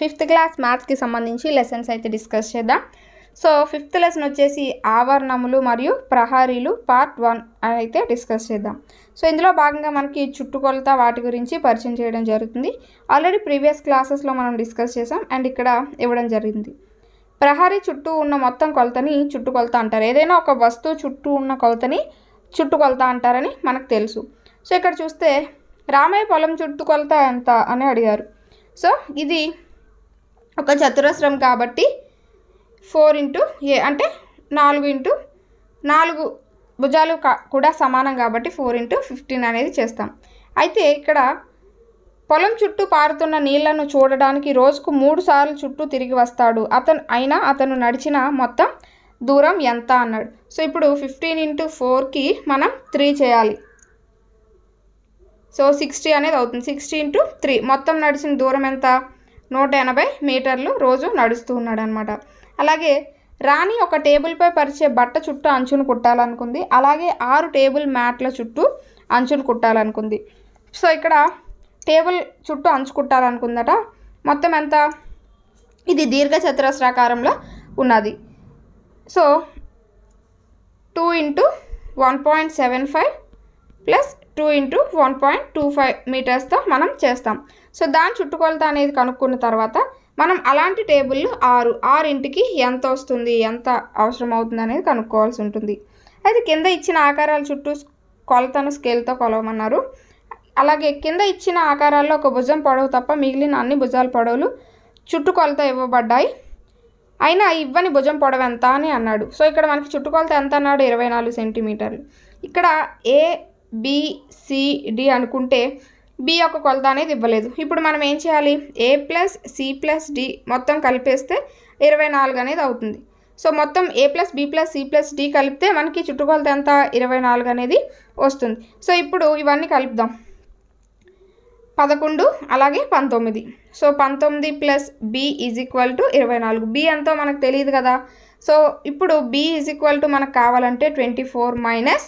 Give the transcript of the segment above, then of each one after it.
fifth class మ్యాథ్స్కి సంబంధించి lessons అయితే discuss చేద్దాం సో ఫిఫ్త్ లెసన్ వచ్చేసి ఆవరణములు మరియు ప్రహారీలు పార్ట్ వన్ అయితే డిస్కస్ చేద్దాం సో ఇందులో భాగంగా మనకి చుట్టుకొలత వాటి గురించి పరిచయం చేయడం జరుగుతుంది ఆల్రెడీ ప్రీవియస్ క్లాసెస్లో మనం డిస్కస్ చేసాం అండ్ ఇక్కడ ఇవ్వడం జరిగింది ప్రహారీ చుట్టూ ఉన్న మొత్తం కొలతని చుట్టుకొలత అంటారు ఏదైనా ఒక వస్తువు చుట్టూ ఉన్న కొలతని చుట్టుకొలత అంటారని మనకు తెలుసు సో ఇక్కడ చూస్తే రామయ్య పొలం చుట్టుకొలత ఎంత అని అడిగారు సో ఇది ఒక చతురస్రం కాబట్టి ఫోర్ ఇంటూ ఏ అంటే నాలుగు ఇంటూ నాలుగు భుజాలు కూడా సమానం కాబట్టి ఫోర్ ఇంటూ ఫిఫ్టీన్ అనేది చేస్తాం అయితే ఇక్కడ పొలం చుట్టూ పారుతున్న నీళ్లను చూడడానికి రోజుకు మూడు సార్లు చుట్టూ తిరిగి వస్తాడు అతను అయినా అతను నడిచిన మొత్తం దూరం ఎంత అన్నాడు సో ఇప్పుడు ఫిఫ్టీన్ ఇంటూ ఫోర్కి మనం త్రీ చేయాలి సో సిక్స్టీ అనేది అవుతుంది సిక్స్టీ ఇంటూ త్రీ మొత్తం నడిచిన దూరం ఎంత నూట ఎనభై మీటర్లు రోజు నడుస్తూ ఉన్నాడనమాట అలాగే రాణి ఒక టేబుల్పై పరిచే బట్ట చుట్టూ అంచును కుట్టాలనుకుంది అలాగే ఆరు టేబుల్ మ్యాట్ల చుట్టూ అంచును కుట్టాలనుకుంది సో ఇక్కడ టేబుల్ చుట్టూ అంచు కుట్టాలనుకుందట మొత్తం ఎంత ఇది దీర్ఘచతురస్రాకారంలో ఉన్నది so two into one point seven five plus two into one point two five మీటర్స్తో మనం చేస్తాం సో దాని చుట్టుకొలత అనేది కనుక్కున్న తర్వాత మనం అలాంటి టేబుల్ ఆరు ఆరు ఇంటికి ఎంత వస్తుంది ఎంత అవసరం అవుతుంది అనేది కనుక్కోవాల్సి ఉంటుంది అయితే కింద ఇచ్చిన ఆకారాల చుట్టూ కొలతను స్కేల్తో కొలవమన్నారు అలాగే కింద ఇచ్చిన ఆకారాల్లో ఒక భుజం పొడవు తప్ప మిగిలిన అన్ని భుజాల పొడవులు చుట్టుకొలత ఇవ్వబడ్డాయి అయినా ఇవ్వని భుజం పొడవు ఎంత అని అన్నాడు సో ఇక్కడ మనకి చుట్టుకొలత ఎంత అన్నాడు ఇరవై నాలుగు సెంటీమీటర్లు ఇక్కడ ఏ బీసీడీ అనుకుంటే బి యొక్క కొలత అనేది ఇవ్వలేదు ఇప్పుడు మనం ఏం చేయాలి A plus C plus D మొత్తం కలిపేస్తే ఇరవై నాలుగు అనేది అవుతుంది సో మొత్తం A plus B plus C plus D కలిపితే మనకి చుట్టుకొలత ఎంత ఇరవై నాలుగు అనేది వస్తుంది సో ఇప్పుడు ఇవన్నీ కలుపుదాం పదకొండు అలాగే పంతొమ్మిది సో పంతొమ్మిది plus B is equal to ఇరవై నాలుగు బి ఎంతో మనకు తెలియదు కదా సో ఇప్పుడు బి ఈజ్ ఈక్వల్ టు మనకు కావాలంటే ట్వంటీ ఫోర్ మైనస్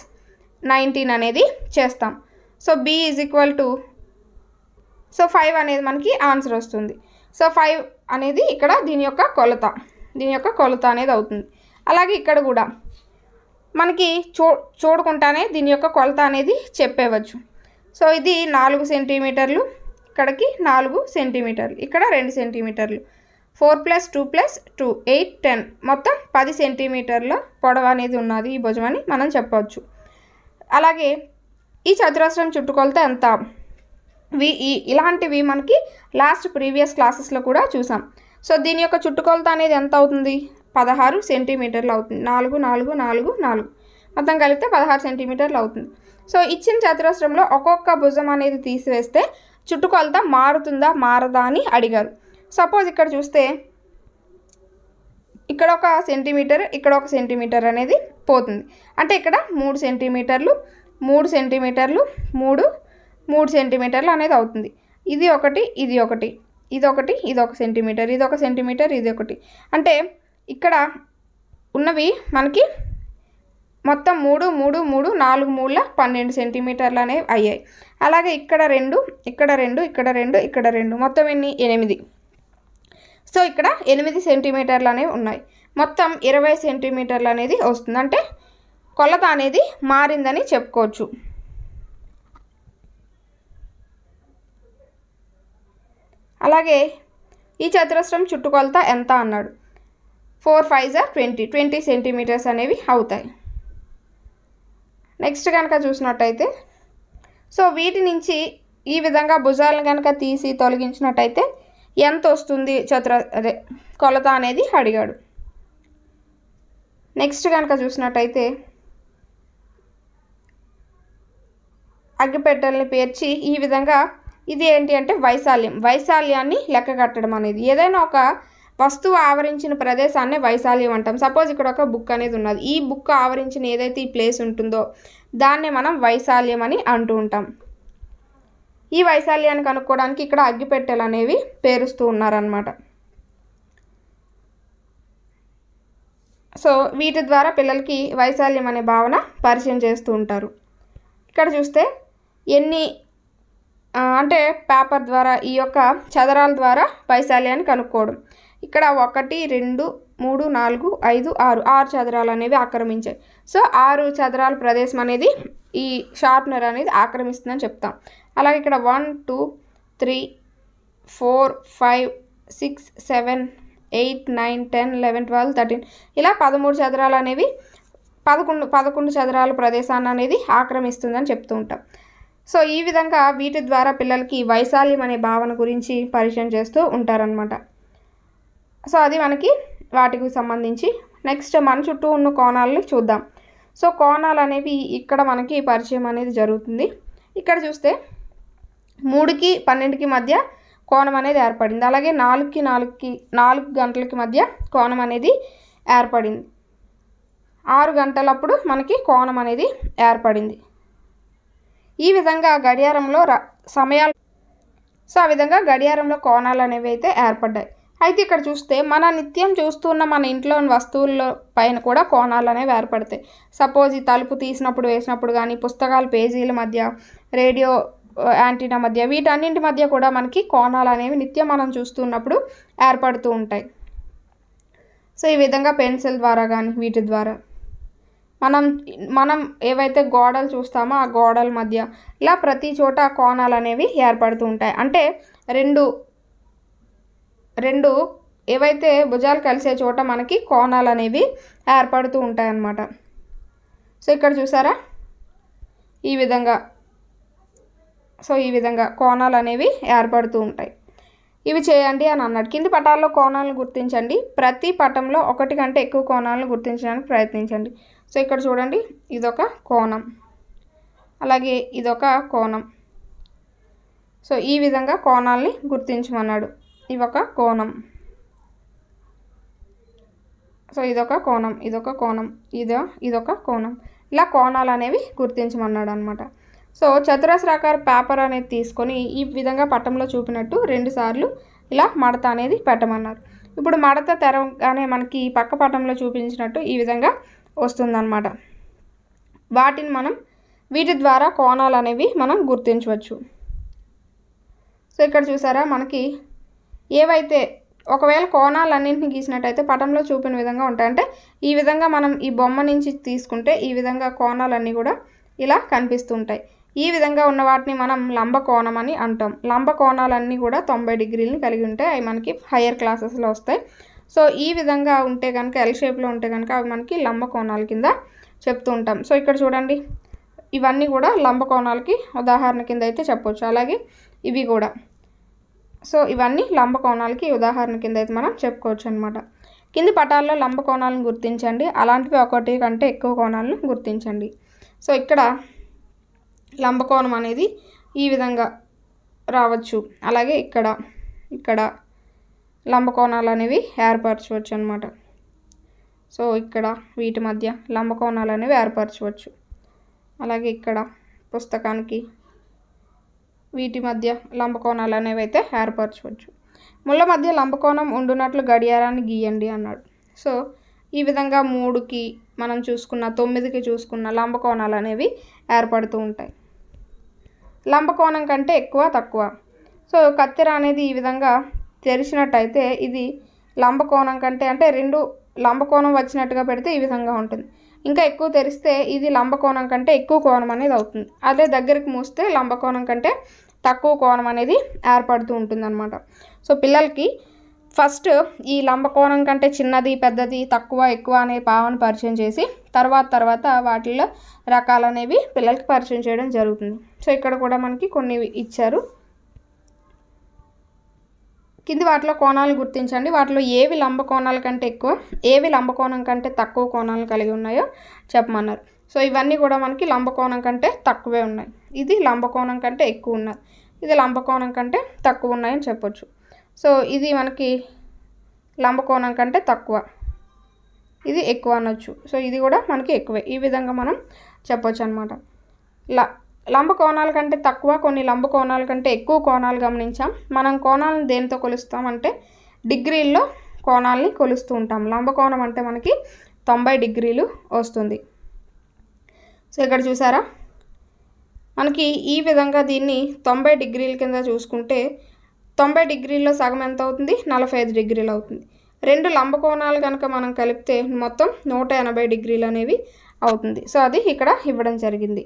నైన్టీన్ అనేది చేస్తాం so B is equal to so five అనేది మనకి ఆన్సర్ వస్తుంది సో ఫైవ్ అనేది ఇక్కడ దీని యొక్క కొలత దీని యొక్క కొలత అనేది అవుతుంది అలాగే ఇక్కడ కూడా మనకి చూ చూడకుండానే దీని యొక్క కొలత అనేది చెప్పేవచ్చు సో ఇది నాలుగు సెంటీమీటర్లు ఇక్కడికి నాలుగు సెంటీమీటర్లు ఇక్కడ రెండు సెంటీమీటర్లు four plus two plus two eight ten మొత్తం పది సెంటీమీటర్ల పొడవు అనేది ఉన్నది ఈ భుజం అని మనం చెప్పవచ్చు అలాగే ఈ చతురస్రం చుట్టుకొలత ఎంత వి ఈ ఇలాంటివి మనకి లాస్ట్ ప్రీవియస్ క్లాసెస్లో కూడా చూసాం సో దీని యొక్క చుట్టుకొలత అనేది ఎంత అవుతుంది పదహారు సెంటీమీటర్లు అవుతుంది నాలుగు నాలుగు నాలుగు నాలుగు మొత్తం కలిపితే పదహారు సెంటీమీటర్లు అవుతుంది సో ఇచ్చిన చతురస్రంలో ఒక్కొక్క భుజం అనేది తీసివేస్తే చుట్టుకొలత మారుతుందా మారదా అని అడిగారు సపోజ్ ఇక్కడ చూస్తే ఇక్కడ ఒక సెంటీమీటర్ ఇక్కడ ఒక సెంటీమీటర్ అనేది పోతుంది అంటే ఇక్కడ మూడు సెంటీమీటర్లు మూడు సెంటీమీటర్లు మూడు మూడు సెంటీమీటర్లు అనేది అవుతుంది ఇది ఒకటి ఇది ఒకటి ఇది ఒకటి ఇది ఒక సెంటీమీటర్ ఇది ఒక సెంటీమీటర్ ఇది ఒకటి అంటే ఇక్కడ ఉన్నవి మనకి మొత్తం మూడు మూడు మూడు నాలుగు మూడుల పన్నెండు సెంటీమీటర్లు అనేవి అయ్యాయి అలాగే ఇక్కడ రెండు ఇక్కడ రెండు ఇక్కడ రెండు ఇక్కడ రెండు మొత్తం ఎన్ని ఎనిమిది సో ఇక్కడ ఎనిమిది సెంటీమీటర్లు అనేవి ఉన్నాయి మొత్తం ఇరవై సెంటీమీటర్లు అనేది వస్తుంది అంటే కొలత అనేది మారిందని చెప్పుకోవచ్చు అలాగే ఈ చతురస్రం చుట్టుకొలత ఎంత అన్నాడు four five are twenty twenty centimetres అనేవి అవుతాయి నెక్స్ట్ కనుక చూసినట్టయితే సో వీటి నుంచి ఈ విధంగా భుజాలను కనుక తీసి తొలగించినట్టయితే ఎంత వస్తుంది చతుర అదే కొలత అనేది అడిగాడు నెక్స్ట్ కనుక చూసినట్టయితే అగ్గిపెట్టెల్ని పేర్చి ఈ విధంగా ఇది ఏంటి అంటే వైశాల్యం వైశాల్యాన్ని లెక్క కట్టడం అనేది ఏదైనా ఒక వస్తువు ఆవరించిన ప్రదేశాన్ని వైశాల్యం అంటాం సపోజ్ ఇక్కడ ఒక బుక్ అనేది ఉన్నది ఈ బుక్ ఆవరించిన ఏదైతే ఈ ప్లేస్ ఉంటుందో దాన్నే మనం వైశాల్యం అని అంటూ ఉంటాం ఈ వైశాల్యాన్ని కనుక్కోవడానికి ఇక్కడ అగ్గిపెట్టెలు అనేవి పేరుస్తూ ఉన్నారనమాట సో వీటి ద్వారా పిల్లలకి వైశాల్యం అనే భావన పరిచయం చేస్తూ ఉంటారు ఇక్కడ చూస్తే ఎన్ని అంటే పేపర్ ద్వారా ఈ యొక్క చదరాల ద్వారా వైశాల్యాన్ని కనుక్కోవడం ఇక్కడ ఒకటి రెండు మూడు నాలుగు ఐదు ఆరు ఆరు చదరాలు అనేవి ఆక్రమించాయి సో ఆరు చదరాల ప్రదేశం అనేది ఈ షార్ప్నర్ అనేది ఆక్రమిస్తుందని చెప్తాం అలాగే ఇక్కడ one two three four five six seven eight nine ten eleven twelve thirteen ఇలా పదమూడు చదరాలు అనేవి పదకొండు పదకొండు చదరాల ప్రదేశాన్ని అనేది ఆక్రమిస్తుందని చెప్తూ ఉంటాం సో ఈ విధంగా వీటి ద్వారా పిల్లలకి వైశాల్యం అనే భావన గురించి పరిచయం చేస్తూ ఉంటారనమాట సో అది మనకి వాటికి సంబంధించి నెక్స్ట్ మన చుట్టూ ఉన్న కోణాలని చూద్దాం సో కోణాలు అనేవి ఇక్కడ మనకి పరిచయం అనేది జరుగుతుంది ఇక్కడ చూస్తే మూడుకి పన్నెండుకి మధ్య కోణం అనేది ఏర్పడింది అలాగే నాలుగుకి నాలుగుకి నాలుగు గంటలకి మధ్య కోణం అనేది ఏర్పడింది ఆరు గంటలప్పుడు మనకి కోణం అనేది ఏర్పడింది ఈ విధంగా గడియారంలో సమయాలు సో ఆ విధంగా గడియారంలో కోణాలు అనేవి అయితే ఏర్పడ్డాయి అయితే ఇక్కడ చూస్తే మన నిత్యం చూస్తున్న మన ఉన్న వస్తువుల పైన కూడా కోణాలు అనేవి ఏర్పడతాయి సపోజ్ ఈ తలుపు తీసినప్పుడు వేసినప్పుడు కానీ పుస్తకాలు పేజీల మధ్య రేడియో యాంటీనా మధ్య వీటన్నింటి మధ్య కూడా మనకి కోణాలు అనేవి నిత్యం మనం చూస్తున్నప్పుడు ఏర్పడుతూ ఉంటాయి సో ఈ విధంగా పెన్సిల్ ద్వారా కానీ వీటి ద్వారా మనం మనం ఏవైతే గోడలు చూస్తామో ఆ గోడల మధ్య ఇలా ప్రతి చోట కోణాలు అనేవి ఏర్పడుతూ ఉంటాయి అంటే రెండు రెండు ఏవైతే భుజాలు కలిసే చోట మనకి కోణాలు అనేవి ఏర్పడుతూ ఉంటాయన్నమాట సో ఇక్కడ చూసారా ఈ విధంగా సో ఈ విధంగా కోణాలు అనేవి ఏర్పడుతూ ఉంటాయి ఇవి చేయండి అని అన్నాడు కింది పటాల్లో కోణాలను గుర్తించండి ప్రతి పటంలో ఒకటి కంటే ఎక్కువ కోణాలను గుర్తించడానికి ప్రయత్నించండి సో ఇక్కడ చూడండి ఇదొక కోణం అలాగే ఇదొక కోణం సో ఈ విధంగా కోణాలని గుర్తించమన్నాడు ఇవొక కోణం సో ఇదొక కోణం ఇదొక కోణం ఇదో ఇదొక కోణం ఇలా కోణాలు అనేవి గుర్తించమన్నాడు అనమాట సో చతురస్రాకార పేపర్ అనేది తీసుకొని ఈ విధంగా పట్టంలో చూపినట్టు రెండుసార్లు ఇలా మడత అనేది పెట్టమన్నారు ఇప్పుడు మడత తెరగానే మనకి పక్క పటంలో చూపించినట్టు ఈ విధంగా వస్తుందన్నమాట వాటిని మనం వీటి ద్వారా కోణాలు అనేవి మనం గుర్తించవచ్చు సో ఇక్కడ చూసారా మనకి ఏవైతే ఒకవేళ కోణాలన్నింటినీ గీసినట్టయితే పటంలో చూపిన విధంగా ఉంటాయి అంటే ఈ విధంగా మనం ఈ బొమ్మ నుంచి తీసుకుంటే ఈ విధంగా కోణాలన్నీ కూడా ఇలా కనిపిస్తుంటాయి ఈ విధంగా ఉన్న వాటిని మనం లంబకోణం అని అంటాం లంబకోణాలన్నీ కూడా తొంభై డిగ్రీలను కలిగి ఉంటాయి అవి మనకి హయ్యర్ క్లాసెస్లో వస్తాయి సో ఈ విధంగా ఉంటే కనుక ఎల్ షేప్లో ఉంటే కనుక అవి మనకి లంబకోణాల కింద చెప్తూ ఉంటాం సో ఇక్కడ చూడండి ఇవన్నీ కూడా లంబకోణాలకి ఉదాహరణ కింద అయితే చెప్పవచ్చు అలాగే ఇవి కూడా సో ఇవన్నీ లంబకోణాలకి ఉదాహరణ కింద అయితే మనం చెప్పుకోవచ్చు అనమాట కింది పటాల్లో లంబకోణాలను గుర్తించండి అలాంటివి ఒకటి కంటే ఎక్కువ కోణాలను గుర్తించండి సో ఇక్కడ లంబకోణం అనేది ఈ విధంగా రావచ్చు అలాగే ఇక్కడ ఇక్కడ లంబకోణాలు అనేవి ఏర్పరచవచ్చు అనమాట సో ఇక్కడ వీటి మధ్య లంబకోణాలు అనేవి ఏర్పరచవచ్చు అలాగే ఇక్కడ పుస్తకానికి వీటి మధ్య లంబకోణాలు అనేవి అయితే ఏర్పరచవచ్చు ముళ్ళ మధ్య లంబకోణం ఉండునట్లు గడియారాన్ని గీయండి అన్నాడు సో ఈ విధంగా మూడుకి మనం చూసుకున్న తొమ్మిదికి చూసుకున్న లంబకోణాలు అనేవి ఏర్పడుతూ ఉంటాయి లంబకోణం కంటే ఎక్కువ తక్కువ సో కత్తెర అనేది ఈ విధంగా తెరిచినట్టయితే ఇది లంబకోణం కంటే అంటే రెండు లంబకోణం వచ్చినట్టుగా పెడితే ఈ విధంగా ఉంటుంది ఇంకా ఎక్కువ తెరిస్తే ఇది లంబకోణం కంటే ఎక్కువ కోణం అనేది అవుతుంది అదే దగ్గరికి మూస్తే లంబకోణం కంటే తక్కువ కోణం అనేది ఏర్పడుతూ ఉంటుందన్నమాట సో పిల్లలకి ఫస్ట్ ఈ లంబకోణం కంటే చిన్నది పెద్దది తక్కువ ఎక్కువ అనే భావన పరిచయం చేసి తర్వాత తర్వాత వాటిల్లో రకాలు అనేవి పిల్లలకి పరిచయం చేయడం జరుగుతుంది సో ఇక్కడ కూడా మనకి కొన్ని ఇచ్చారు కింది వాటిలో కోణాలు గుర్తించండి వాటిలో ఏవి లంబ కోణాల కంటే ఎక్కువ ఏవి లంబకోణం కంటే తక్కువ కోణాలు కలిగి ఉన్నాయో చెప్పమన్నారు సో ఇవన్నీ కూడా మనకి లంబకోణం కంటే తక్కువే ఉన్నాయి ఇది లంబకోణం కంటే ఎక్కువ ఉన్నది ఇది లంబకోణం కంటే తక్కువ ఉన్నాయని చెప్పొచ్చు సో ఇది మనకి లంబకోణం కంటే తక్కువ ఇది ఎక్కువ అనొచ్చు సో ఇది కూడా మనకి ఎక్కువే ఈ విధంగా మనం చెప్పొచ్చు అనమాట లంబ కోణాల కంటే తక్కువ కొన్ని లంబ కోణాల కంటే ఎక్కువ కోణాలు గమనించాం మనం కోణాలను దేనితో కొలుస్తామంటే డిగ్రీల్లో కోణాలని కొలుస్తూ ఉంటాం లంబ కోణం అంటే మనకి తొంభై డిగ్రీలు వస్తుంది సో ఇక్కడ చూసారా మనకి ఈ విధంగా దీన్ని తొంభై డిగ్రీల కింద చూసుకుంటే తొంభై డిగ్రీల్లో సగం ఎంత అవుతుంది నలభై ఐదు డిగ్రీలు అవుతుంది రెండు లంబకోణాలు కనుక మనం కలిపితే మొత్తం నూట ఎనభై డిగ్రీలు అనేవి అవుతుంది సో అది ఇక్కడ ఇవ్వడం జరిగింది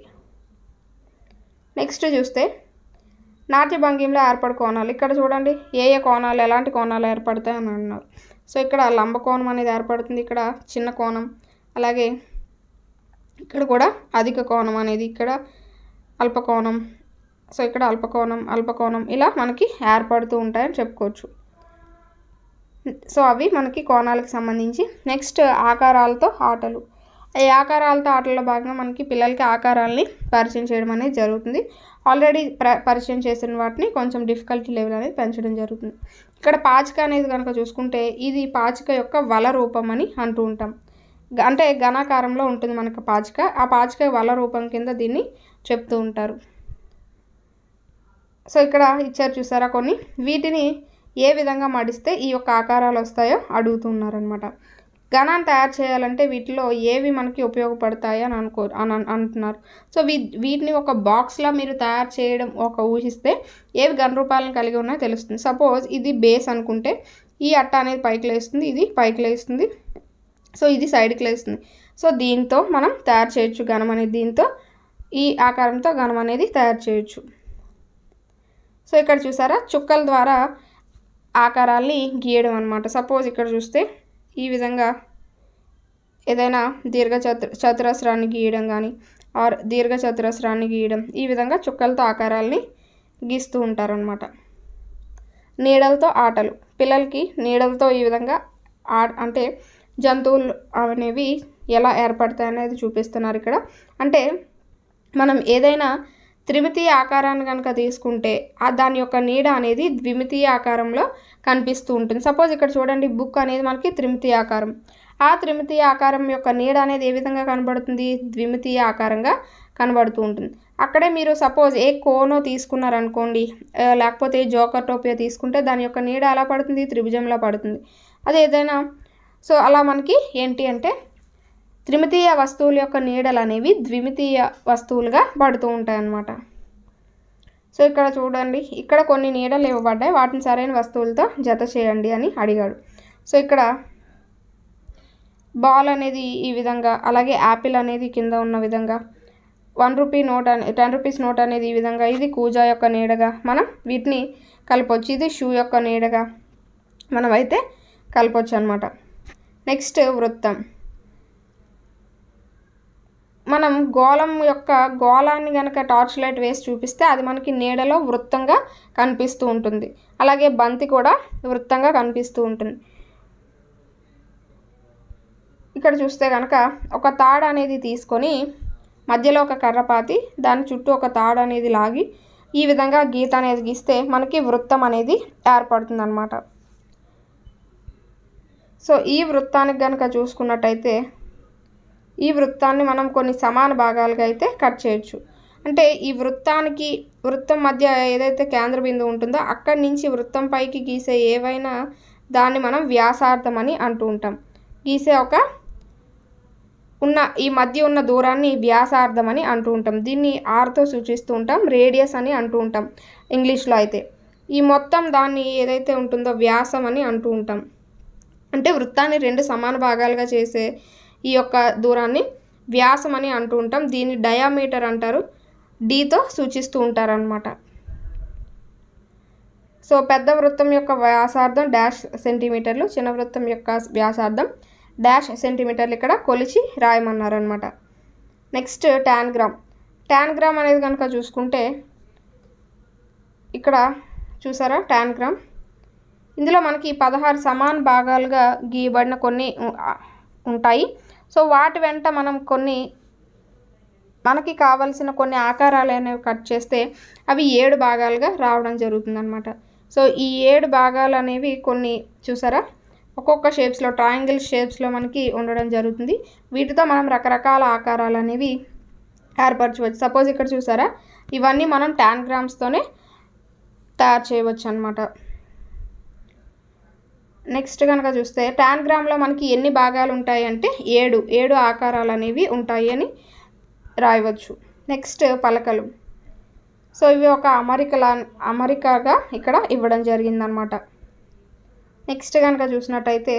నెక్స్ట్ చూస్తే నాట్య భంగిమలో ఏర్పడే కోణాలు ఇక్కడ చూడండి ఏ ఏ కోణాలు ఎలాంటి కోణాలు ఏర్పడతాయి అని అన్నారు సో ఇక్కడ లంబ కోణం అనేది ఏర్పడుతుంది ఇక్కడ చిన్న కోణం అలాగే ఇక్కడ కూడా అధిక కోణం అనేది ఇక్కడ అల్పకోణం సో ఇక్కడ అల్పకోణం అల్పకోణం ఇలా మనకి ఏర్పడుతూ ఉంటాయని చెప్పుకోవచ్చు సో అవి మనకి కోణాలకు సంబంధించి నెక్స్ట్ ఆకారాలతో ఆటలు ఈ ఆకారాలతో ఆటల్లో భాగంగా మనకి పిల్లలకి ఆకారాలని పరిచయం చేయడం అనేది జరుగుతుంది ఆల్రెడీ పరిచయం చేసిన వాటిని కొంచెం డిఫికల్టీ లెవెల్ అనేది పెంచడం జరుగుతుంది ఇక్కడ పాచిక అనేది కనుక చూసుకుంటే ఇది పాచిక యొక్క వల రూపం అని అంటూ ఉంటాం అంటే ఘనాకారంలో ఉంటుంది మనకు పాచిక ఆ పాచిక వల రూపం కింద దీన్ని చెప్తూ ఉంటారు సో ఇక్కడ ఇచ్చారు చూసారా కొన్ని వీటిని ఏ విధంగా మడిస్తే ఈ యొక్క ఆకారాలు వస్తాయో అడుగుతున్నారనమాట ఘనాన్ని తయారు చేయాలంటే వీటిలో ఏవి మనకి ఉపయోగపడతాయి అని అనుకో అని అంటున్నారు సో వీ వీటిని ఒక బాక్స్లో మీరు తయారు చేయడం ఒక ఊహిస్తే ఏవి ఘన రూపాలను కలిగి ఉన్నాయో తెలుస్తుంది సపోజ్ ఇది బేస్ అనుకుంటే ఈ అట్ట అనేది పైకి లేస్తుంది ఇది పైకి లేస్తుంది సో ఇది సైడ్కి లేస్తుంది సో దీంతో మనం తయారు చేయొచ్చు ఘనం అనేది దీంతో ఈ ఆకారంతో ఘనం అనేది తయారు చేయొచ్చు సో ఇక్కడ చూసారా చుక్కల ద్వారా ఆకారాల్ని గీయడం అనమాట సపోజ్ ఇక్కడ చూస్తే ఈ విధంగా ఏదైనా దీర్ఘ చతు చతురస్రాన్ని గీయడం కానీ ఆర్ దీర్ఘ చతురస్రాన్ని గీయడం ఈ విధంగా చుక్కలతో ఆకారాల్ని గీస్తూ ఉంటారనమాట నీడలతో ఆటలు పిల్లలకి నీడలతో ఈ విధంగా ఆ అంటే జంతువులు అనేవి ఎలా ఏర్పడతాయి అనేది చూపిస్తున్నారు ఇక్కడ అంటే మనం ఏదైనా త్రిమితీయ ఆకారాన్ని కనుక తీసుకుంటే ఆ దాని యొక్క నీడ అనేది ద్విమితీయ ఆకారంలో కనిపిస్తూ ఉంటుంది సపోజ్ ఇక్కడ చూడండి బుక్ అనేది మనకి త్రిమితీయ ఆకారం ఆ త్రిమితీయ ఆకారం యొక్క నీడ అనేది ఏ విధంగా కనబడుతుంది ద్విమితీయ ఆకారంగా కనబడుతూ ఉంటుంది అక్కడే మీరు సపోజ్ ఏ కోనో తీసుకున్నారనుకోండి లేకపోతే జోకర్ టోపియో తీసుకుంటే దాని యొక్క నీడ ఎలా పడుతుంది త్రిభుజంలో పడుతుంది అదేదైనా ఏదైనా సో అలా మనకి ఏంటి అంటే త్రిమితీయ వస్తువుల యొక్క నీడలు అనేవి ద్విమితీయ వస్తువులుగా పడుతూ ఉంటాయి అన్నమాట సో ఇక్కడ చూడండి ఇక్కడ కొన్ని నీడలు ఇవ్వబడ్డాయి వాటిని సరైన వస్తువులతో జత చేయండి అని అడిగాడు సో ఇక్కడ బాల్ అనేది ఈ విధంగా అలాగే యాపిల్ అనేది కింద ఉన్న విధంగా వన్ రూపీ నోట్ అనే టెన్ రూపీస్ నోట్ అనేది ఈ విధంగా ఇది కూజా యొక్క నీడగా మనం వీటిని కలిపొచ్చు ఇది షూ యొక్క నీడగా మనం అయితే కలిపొచ్చు అనమాట నెక్స్ట్ వృత్తం మనం గోళం యొక్క గోళాన్ని కనుక టార్చ్ లైట్ వేసి చూపిస్తే అది మనకి నీడలో వృత్తంగా కనిపిస్తూ ఉంటుంది అలాగే బంతి కూడా వృత్తంగా కనిపిస్తూ ఉంటుంది ఇక్కడ చూస్తే కనుక ఒక తాడు అనేది తీసుకొని మధ్యలో ఒక కర్రపాతి దాని చుట్టూ ఒక తాడు అనేది లాగి ఈ విధంగా గీత అనేది గీస్తే మనకి వృత్తం అనేది ఏర్పడుతుంది అనమాట సో ఈ వృత్తానికి కనుక చూసుకున్నట్టయితే ఈ వృత్తాన్ని మనం కొన్ని సమాన భాగాలుగా అయితే కట్ చేయొచ్చు అంటే ఈ వృత్తానికి వృత్తం మధ్య ఏదైతే కేంద్ర బిందువు ఉంటుందో అక్కడి నుంచి వృత్తం పైకి గీసే ఏవైనా దాన్ని మనం వ్యాసార్థం అని అంటూ ఉంటాం గీసే ఒక ఉన్న ఈ మధ్య ఉన్న దూరాన్ని వ్యాసార్థం అని అంటూ ఉంటాం దీన్ని ఆర్తో సూచిస్తూ ఉంటాం రేడియస్ అని అంటూ ఉంటాం ఇంగ్లీష్లో అయితే ఈ మొత్తం దాన్ని ఏదైతే ఉంటుందో వ్యాసం అని అంటూ ఉంటాం అంటే వృత్తాన్ని రెండు సమాన భాగాలుగా చేసే ఈ యొక్క దూరాన్ని వ్యాసం అని అంటూ ఉంటాం దీన్ని డయామీటర్ అంటారు డీతో సూచిస్తూ ఉంటారనమాట సో పెద్ద వృత్తం యొక్క వ్యాసార్థం డాష్ సెంటీమీటర్లు చిన్న వృత్తం యొక్క వ్యాసార్థం డాష్ సెంటీమీటర్లు ఇక్కడ కొలిచి రాయమన్నారు అనమాట next tangram tangram అనేది కనుక చూసుకుంటే ఇక్కడ చూసారా ట్యాన్ గ్రామ్ ఇందులో మనకి పదహారు సమాన భాగాలుగా గీయబడిన కొన్ని ఉంటాయి సో వాటి వెంట మనం కొన్ని మనకి కావలసిన కొన్ని ఆకారాలు అనేవి కట్ చేస్తే అవి ఏడు భాగాలుగా రావడం జరుగుతుందనమాట సో ఈ ఏడు భాగాలు అనేవి కొన్ని చూసారా ఒక్కొక్క షేప్స్లో ట్రయాంగిల్ షేప్స్లో మనకి ఉండడం జరుగుతుంది వీటితో మనం రకరకాల ఆకారాలు అనేవి ఏర్పరచవచ్చు సపోజ్ ఇక్కడ చూసారా ఇవన్నీ మనం ట్యాన్ గ్రామ్స్తోనే తయారు చేయవచ్చు అనమాట నెక్స్ట్ కనుక చూస్తే ట్యాన్ గ్రామ్లో మనకి ఎన్ని భాగాలు ఉంటాయి అంటే ఏడు ఏడు ఆకారాలు అనేవి ఉంటాయి అని రాయవచ్చు నెక్స్ట్ పలకలు సో ఇవి ఒక అమరికలా అమరికగా ఇక్కడ ఇవ్వడం జరిగిందనమాట నెక్స్ట్ కనుక చూసినట్టయితే